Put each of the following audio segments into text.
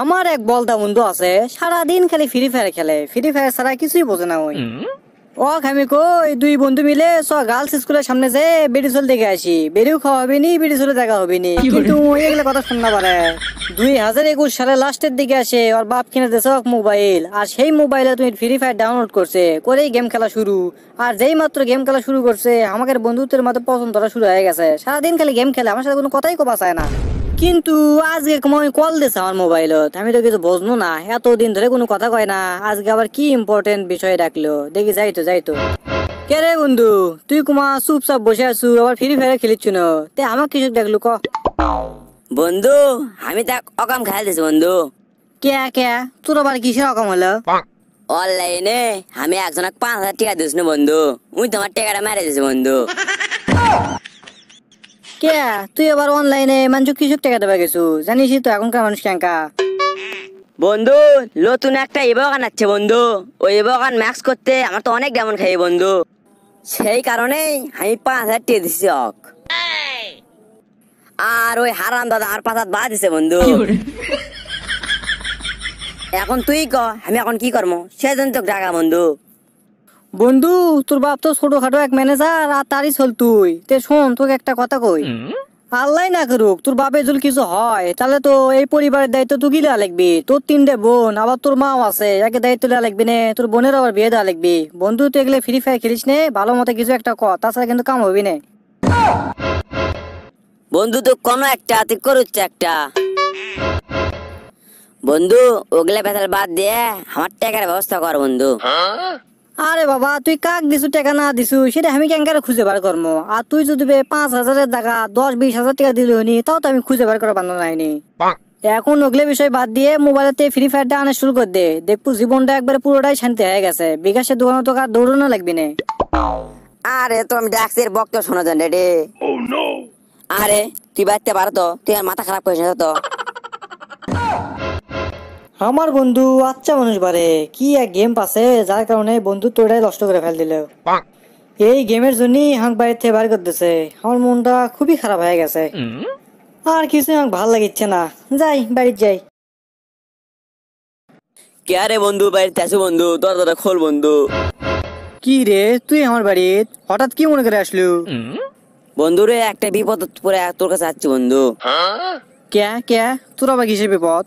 আমার এক বলদা বন্ধু আছে সারাদিন খালি ফ্রি ফায়ার খেলে ফ্রি ফায়ার ছাড়া কিছুই বোঝে না ওই ও আমি কই দুই বন্ধু মিলে স গার্লস স্কুলের সামনে যে বেড়ি চল দেখে আসি বেড়িও খাওয়া হবে নি চলে দেখা হবে নি কিন্তু এগুলো কথা শুননা পারে দুই হাজার একুশ সালে লাস্টের দিকে আসে ওর বাপ কিনে দিয়েছে মোবাইল আর সেই মোবাইলে তুমি ফ্রি ফায়ার ডাউনলোড করছে করেই গেম খেলা শুরু আর যেই মাত্র গেম খেলা শুরু করছে আমাদের বন্ধুত্বের মতো পছন্দ করা শুরু হয়ে গেছে সারাদিন খালি গেম খেলে আমার সাথে কোনো কথাই কবা চায় না কিন্তু আজকে মই কল দিছে আমার মোবাইলত আমি তো কিছু বুঝলো না এতদিন ধরে কোনো কথা কয় না আজকে আবার কি ইম্পর্টেন্ট বিষয় ডাকলো দেখি যাইতো যাইতো কে রে বন্ধু তুই কুমা চুপচাপ বসে আছো আবার ফ্রি ফায়ার খেলিচ্ছ না তে আমাকে কিছু দেখলো ক বন্ধু আমি তাক অকাম খেলতেছি বন্ধু কে কে তোর আবার কিসের অকাম হলো অনলাইনে আমি একজনক পাঁচ হাজার টাকা দিস বন্ধু উই তোমার টাকাটা মেরে দিছে বন্ধু কে তুই এবার অনলাইনে মানুষ কিছু টাকা দেবে গেছু জানিস তো এখনকার মানুষ কেঙ্কা বন্ধু নতুন একটা এবাগান আছে বন্ধু ওই এবাগান ম্যাক্স করতে আমার তো অনেক ডেমন খাই বন্ধু সেই কারণেই আমি পাঁচ হাজার টিয়ে দিছি অক আর ওই হারাম দাদা আর পাঁচ হাজার বাদ দিছে বন্ধু এখন তুই ক আমি এখন কি করবো সেজন তো টাকা বন্ধু বন্ধু তোর বাপ তো ছোটখাটো এক ম্যানেজার আর তারই চল তুই তে শোন তোকে একটা কথা কই আল্লাহ না করুক তোর বাপে যদি কিছু হয় তাহলে তো এই পরিবারের দায়িত্ব তুই গিলা লাগবি তোর তিনটে বোন আবার তোর মাও আছে একে দায়িত্ব দেওয়া লাগবি না তোর বোনের আবার বিয়ে দেওয়া লাগবি বন্ধু তুই এগুলো ফ্রি ফায়ার খেলিস নে ভালো মতো কিছু একটা কথা তাছাড়া কিন্তু কাম হবি নে বন্ধু তো কোনো একটা তুই করুচ্ছে একটা বন্ধু ওগুলা ব্যাথার বাদ দিয়ে আমার টাকার ব্যবস্থা কর বন্ধু হ্যাঁ? আরে বাবা তুই কাক দিছু টাকা না দিছু সেটা আমি কেঙ্কারে খুঁজে বার করবো আর তুই যদি পাঁচ হাজারের টাকা দশ বিশ হাজার টাকা দিল নি তাও তো আমি খুঁজে বার করা বান্ধব নাইনি এখন ওগুলো বিষয় বাদ দিয়ে মোবাইলেতে ফ্রি ফায়ারটা আনা শুরু করে দে দেখবো জীবনটা একবার পুরোটাই শান্তি হয়ে গেছে বিকাশের দোকানে তো আর দৌড়ানো লাগবে নে আরে তো আমি ডাক্তার বক্ত শোনা যান রে oh, আরে তুই বাড়তে পারতো তুই আর মাথা খারাপ না তো আমার বন্ধু আচ্ছা মানুষ বারে কি এক গেম পাশে যার কারণে বন্ধু তোরাই নষ্ট করে ফেল দিল এই গেমের জন্যই হাঁক বাইরে বার করতেছে আমার মনটা খুবই খারাপ হয়ে গেছে আর কিছু আমার ভাল লাগিচ্ছে না যাই বাড়ির যাই কে রে বন্ধু বাড়িতে আছো বন্ধু দাদা খোল বন্ধু কি রে তুই আমার বাড়িত হঠাৎ কি মনে করে আসলু বন্ধু রে একটা বিপদ পরে তোর কাছে আসছি বন্ধু কে হ্যাঁ? কে তোর আবার কিসের বিপদ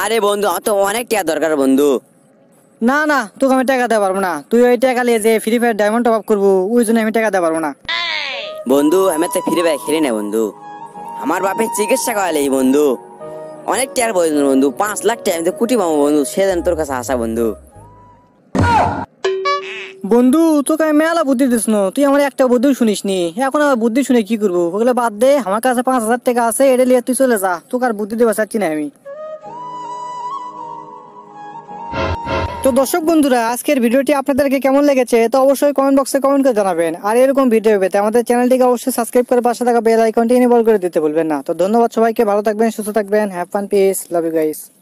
আরে বন্ধু আমার তো অনেক টাকা দরকার বন্ধু না না তোকে আমি টাকা দিতে পারবো না তুই ওই টাকা নিয়ে যে free fire diamond top up করবো ওই জন্য আমি টাকা দিতে পারবো না বন্ধু আমি তো ফ্রি ফায়ার খেলি না বন্ধু আমার বাপের চিকিৎসা করালে বন্ধু অনেক টাকার প্রয়োজন বন্ধু পাঁচ লাখ টাকা আমি তো কুটি পাবো বন্ধু সে তোর কাছে আসা বন্ধু বন্ধু তোকে আমি মেলা বুদ্ধি দিস না তুই আমার একটা বুদ্ধি শুনিস নি এখন আমার বুদ্ধি শুনে কি করবো ওগুলো বাদ দে আমার কাছে পাঁচ হাজার টাকা আছে এটা নিয়ে তুই চলে যা তোকে আর বুদ্ধি দেবে চাচ্ছি না আমি তো দর্শক বন্ধুরা আজকের ভিডিওটি আপনাদেরকে কেমন লেগেছে তো অবশ্যই কমেন্ট বক্সে কমেন্ট করে জানাবেন আর এরকম ভিডিও পেতে আমাদের চ্যানেলটিকে অবশ্যই সাবস্ক্রাইব করে পাশে থাকা বেল আইকনটি এনেবল করে দিতে ভুলবেন না তো ধন্যবাদ সবাইকে ভালো থাকবেন সুস্থ থাকবেন have fun peace love you guys